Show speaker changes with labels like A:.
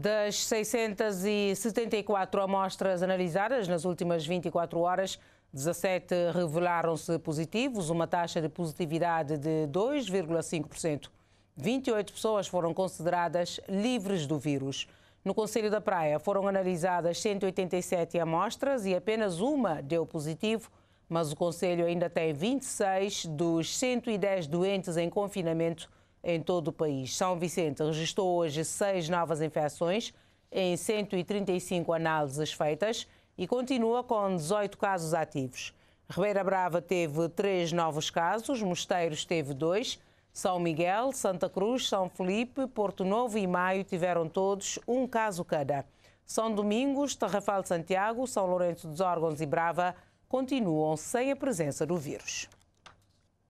A: Das 674 amostras analisadas nas últimas 24 horas, 17 revelaram-se positivos, uma taxa de positividade de 2,5%. 28 pessoas foram consideradas livres do vírus. No Conselho da Praia foram analisadas 187 amostras e apenas uma deu positivo, mas o Conselho ainda tem 26 dos 110 doentes em confinamento em todo o país. São Vicente registrou hoje seis novas infecções em 135 análises feitas e continua com 18 casos ativos. Ribeira Brava teve três novos casos, Mosteiros teve dois, São Miguel, Santa Cruz, São Felipe, Porto Novo e Maio tiveram todos um caso cada. São Domingos, Tarrafal de Santiago, São Lourenço dos Órgãos e Brava continuam sem a presença do vírus.